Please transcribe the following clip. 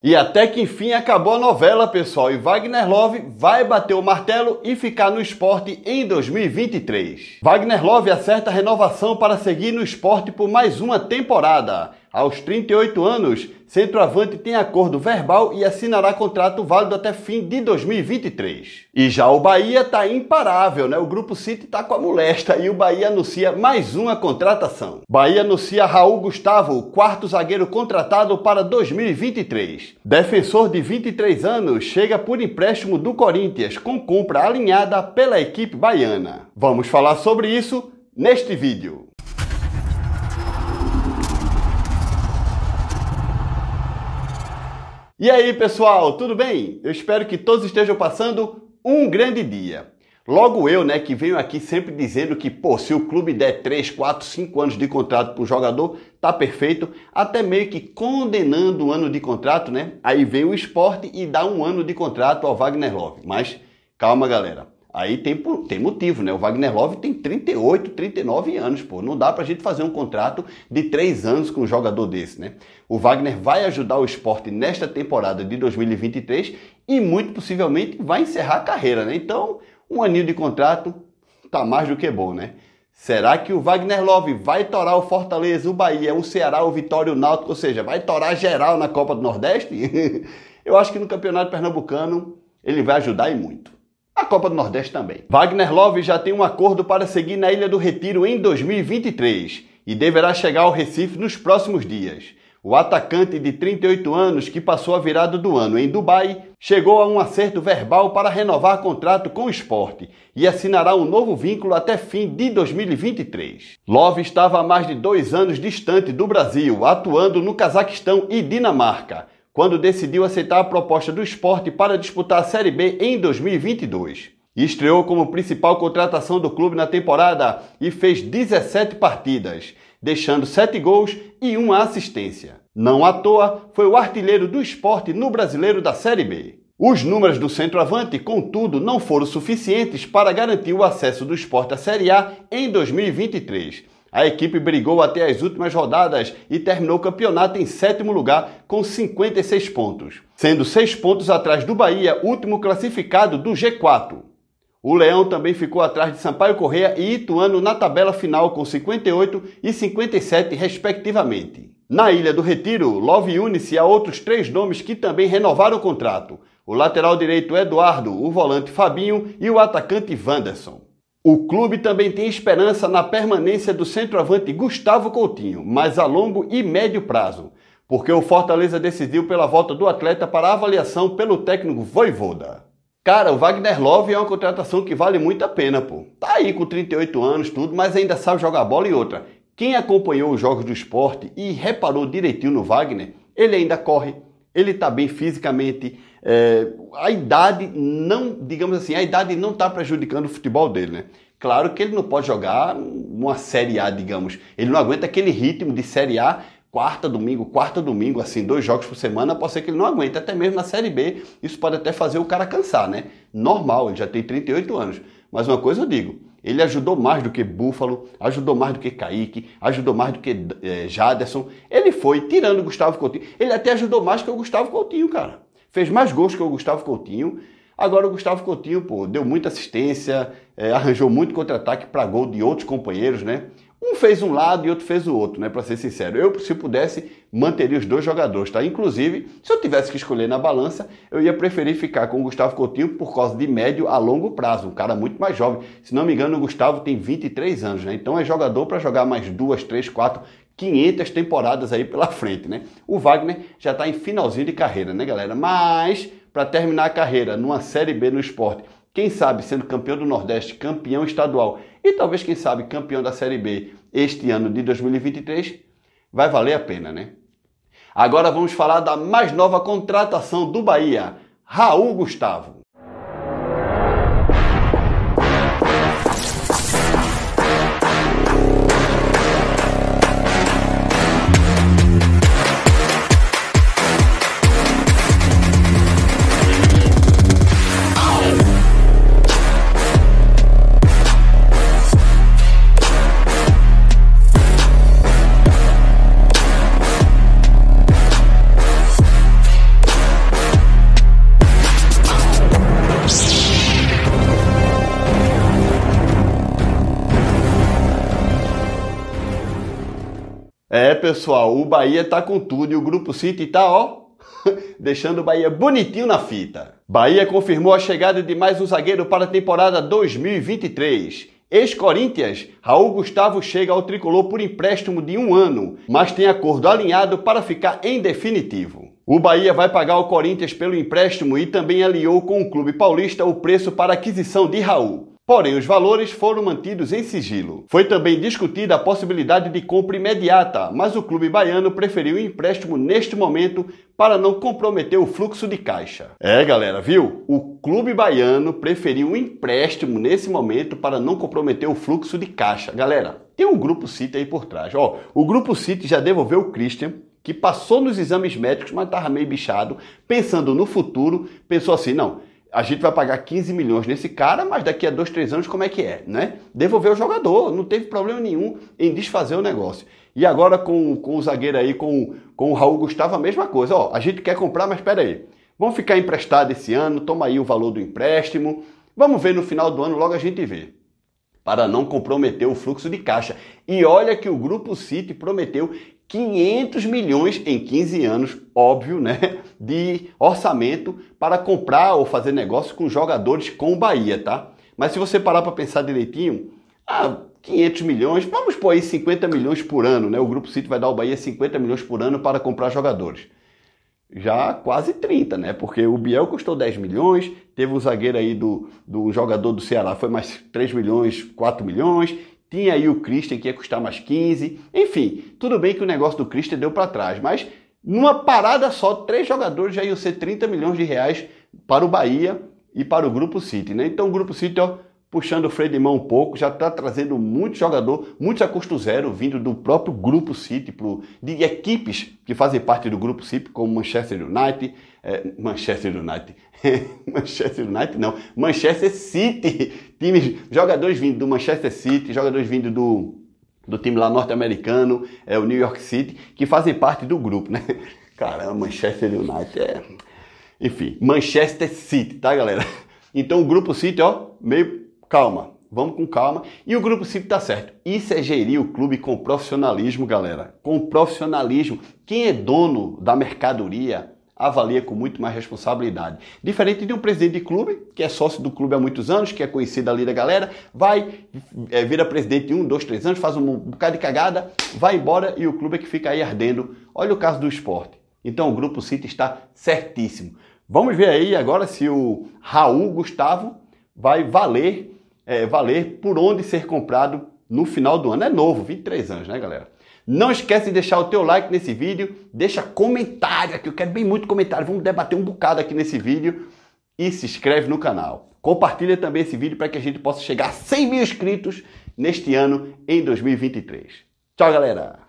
E até que enfim acabou a novela, pessoal, e Wagner Love vai bater o martelo e ficar no esporte em 2023. Wagner Love acerta a renovação para seguir no esporte por mais uma temporada. Aos 38 anos, centroavante tem acordo verbal e assinará contrato válido até fim de 2023. E já o Bahia está imparável, né? O Grupo City está com a molesta e o Bahia anuncia mais uma contratação. Bahia anuncia Raul Gustavo, quarto zagueiro contratado para 2023. Defensor de 23 anos, chega por empréstimo do Corinthians, com compra alinhada pela equipe baiana. Vamos falar sobre isso neste vídeo. E aí, pessoal, tudo bem? Eu espero que todos estejam passando um grande dia. Logo eu, né, que venho aqui sempre dizendo que, pô, se o clube der 3, 4, 5 anos de contrato para um jogador, tá perfeito, até meio que condenando o ano de contrato, né? Aí vem o esporte e dá um ano de contrato ao Wagner Love. Mas calma, galera. Aí tem, tem motivo, né? O Wagner Love tem 38, 39 anos, pô. Não dá pra gente fazer um contrato de 3 anos com um jogador desse, né? O Wagner vai ajudar o esporte nesta temporada de 2023 e muito possivelmente vai encerrar a carreira, né? Então, um aninho de contrato tá mais do que bom, né? Será que o Wagner Love vai torar o Fortaleza, o Bahia, o Ceará, o Vitória, o Náutico, ou seja, vai torar geral na Copa do Nordeste? Eu acho que no Campeonato Pernambucano ele vai ajudar e muito a Copa do Nordeste também. Wagner Love já tem um acordo para seguir na Ilha do Retiro em 2023 e deverá chegar ao Recife nos próximos dias. O atacante de 38 anos, que passou a virada do ano em Dubai, chegou a um acerto verbal para renovar contrato com o esporte e assinará um novo vínculo até fim de 2023. Love estava há mais de dois anos distante do Brasil, atuando no Cazaquistão e Dinamarca quando decidiu aceitar a proposta do esporte para disputar a Série B em 2022. Estreou como principal contratação do clube na temporada e fez 17 partidas, deixando 7 gols e uma assistência. Não à toa, foi o artilheiro do esporte no brasileiro da Série B. Os números do centroavante, contudo, não foram suficientes para garantir o acesso do esporte à Série A em 2023 a equipe brigou até as últimas rodadas e terminou o campeonato em sétimo lugar com 56 pontos, sendo seis pontos atrás do Bahia, último classificado do G4. O Leão também ficou atrás de Sampaio Correia e Ituano na tabela final com 58 e 57, respectivamente. Na Ilha do Retiro, Love une-se a outros três nomes que também renovaram o contrato: o lateral direito Eduardo, o volante Fabinho e o atacante Vanderson. O clube também tem esperança na permanência do centroavante Gustavo Coutinho, mas a longo e médio prazo, porque o Fortaleza decidiu pela volta do atleta para avaliação pelo técnico Voivoda. Cara, o Wagner Love é uma contratação que vale muito a pena, pô. Tá aí com 38 anos, tudo, mas ainda sabe jogar bola e outra. Quem acompanhou os jogos do esporte e reparou direitinho no Wagner, ele ainda corre, ele está bem fisicamente. É, a idade não, digamos assim, a idade não está prejudicando o futebol dele, né? Claro que ele não pode jogar uma Série A, digamos. Ele não aguenta aquele ritmo de Série A quarta, domingo, quarta, domingo, assim, dois jogos por semana, pode ser que ele não aguente. Até mesmo na Série B, isso pode até fazer o cara cansar, né? Normal, ele já tem 38 anos. Mas uma coisa eu digo, ele ajudou mais do que Búfalo, ajudou mais do que Kaique, ajudou mais do que é, Jaderson. Ele foi, tirando o Gustavo Coutinho, ele até ajudou mais que o Gustavo Coutinho, cara. Fez mais gols que o Gustavo Coutinho. Agora o Gustavo Coutinho, pô, deu muita assistência, é, arranjou muito contra-ataque para gol de outros companheiros, né? Um fez um lado e outro fez o outro, né? Para ser sincero, eu se pudesse manteria os dois jogadores, tá? Inclusive, se eu tivesse que escolher na balança, eu ia preferir ficar com o Gustavo Coutinho por causa de médio a longo prazo, um cara muito mais jovem. Se não me engano, o Gustavo tem 23 anos, né? Então é jogador para jogar mais duas, três, quatro, 500 temporadas aí pela frente, né? O Wagner já está em finalzinho de carreira, né, galera? Mas para terminar a carreira numa série B no esporte quem sabe sendo campeão do Nordeste, campeão estadual e talvez, quem sabe, campeão da Série B este ano de 2023, vai valer a pena, né? Agora vamos falar da mais nova contratação do Bahia, Raul Gustavo. pessoal, o Bahia tá com tudo e o Grupo City tá, ó, deixando o Bahia bonitinho na fita. Bahia confirmou a chegada de mais um zagueiro para a temporada 2023. Ex-Corinthians, Raul Gustavo chega ao tricolor por empréstimo de um ano, mas tem acordo alinhado para ficar em definitivo. O Bahia vai pagar ao Corinthians pelo empréstimo e também alinhou com o clube paulista o preço para aquisição de Raul. Porém, os valores foram mantidos em sigilo. Foi também discutida a possibilidade de compra imediata, mas o clube baiano preferiu o empréstimo neste momento para não comprometer o fluxo de caixa. É, galera, viu? O clube baiano preferiu o empréstimo nesse momento para não comprometer o fluxo de caixa. Galera, tem um grupo City aí por trás. Ó, o grupo City já devolveu o Christian, que passou nos exames médicos, mas estava meio bichado, pensando no futuro, pensou assim: não, a gente vai pagar 15 milhões nesse cara, mas daqui a dois, três anos como é que é, né? Devolver o jogador, não teve problema nenhum em desfazer o negócio. E agora com, com o zagueiro aí, com, com o Raul Gustavo, a mesma coisa. Ó, a gente quer comprar, mas espera aí. Vamos ficar emprestado esse ano, toma aí o valor do empréstimo. Vamos ver no final do ano, logo a gente vê. Para não comprometer o fluxo de caixa. E olha que o Grupo City prometeu 500 milhões em 15 anos, óbvio, né? De orçamento para comprar ou fazer negócio com jogadores com o Bahia, tá? Mas se você parar para pensar direitinho, ah, 500 milhões, vamos pôr aí 50 milhões por ano, né? O Grupo City vai dar ao Bahia 50 milhões por ano para comprar jogadores. Já quase 30, né? Porque o Biel custou 10 milhões, teve o um zagueiro aí do, do jogador do Ceará, foi mais 3 milhões, 4 milhões, tinha aí o Christian que ia custar mais 15. Enfim, tudo bem que o negócio do Christian deu para trás, mas numa parada só, três jogadores já iam ser 30 milhões de reais para o Bahia e para o Grupo City, né? Então o Grupo City, ó, puxando o freio de mão um pouco, já está trazendo muito jogador, muitos a custo zero, vindo do próprio Grupo City, pro, de equipes que fazem parte do Grupo City, como Manchester United, é, Manchester United, Manchester United não, Manchester City, times, jogadores vindo do Manchester City, jogadores vindo do, do time lá norte-americano, é o New York City, que fazem parte do grupo, né? Caramba, Manchester United é... Enfim, Manchester City, tá, galera? Então o Grupo City, ó, meio calma, vamos com calma. E o grupo sempre tá certo. Isso é gerir o clube com profissionalismo, galera. Com profissionalismo. Quem é dono da mercadoria avalia com muito mais responsabilidade. Diferente de um presidente de clube, que é sócio do clube há muitos anos, que é conhecido ali da galera, vai, é, vira presidente em um, dois, três anos, faz um bocado de cagada, vai embora e o clube é que fica aí ardendo. Olha o caso do esporte. Então o Grupo City está certíssimo. Vamos ver aí agora se o Raul Gustavo vai valer é, valer por onde ser comprado no final do ano. É novo, 23 anos, né, galera? Não esquece de deixar o teu like nesse vídeo, deixa comentário aqui, eu quero bem muito comentário, vamos debater um bocado aqui nesse vídeo e se inscreve no canal. Compartilha também esse vídeo para que a gente possa chegar a 100 mil inscritos neste ano em 2023. Tchau, galera!